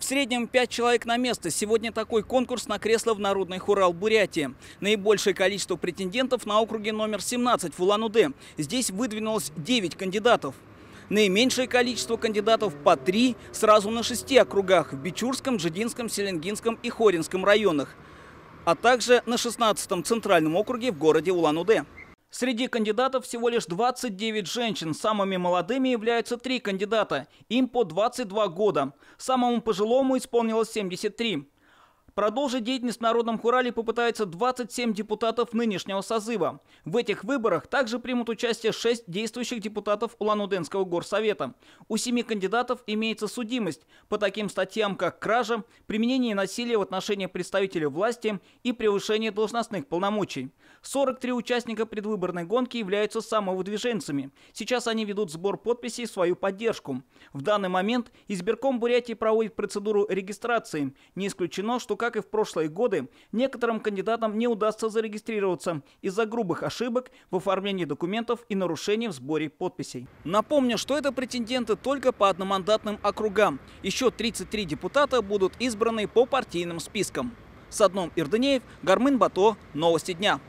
В среднем 5 человек на место. Сегодня такой конкурс на кресло в Народный хурал Бурятии. Наибольшее количество претендентов на округе номер 17 в Улан-Удэ. Здесь выдвинулось 9 кандидатов. Наименьшее количество кандидатов по три сразу на шести округах – в Бичурском, Джидинском, Селенгинском и Хоринском районах, а также на 16-м центральном округе в городе Улан-Удэ. Среди кандидатов всего лишь 29 женщин. Самыми молодыми являются три кандидата. Им по 22 года. Самому пожилому исполнилось 73. Продолжить деятельность в Народном Хурале попытаются 27 депутатов нынешнего созыва. В этих выборах также примут участие 6 действующих депутатов Улан-Удэнского горсовета. У 7 кандидатов имеется судимость по таким статьям, как кража, применение насилия в отношении представителей власти и превышение должностных полномочий. 43 участника предвыборной гонки являются самовыдвиженцами. Сейчас они ведут сбор подписей в свою поддержку. В данный момент избирком Бурятии проводит процедуру регистрации. Не исключено, что как и в прошлые годы, некоторым кандидатам не удастся зарегистрироваться из-за грубых ошибок в оформлении документов и нарушений в сборе подписей. Напомню, что это претенденты только по одномандатным округам. Еще 33 депутата будут избраны по партийным спискам. С одном Ирдынеев, Гармин Бато, Новости дня.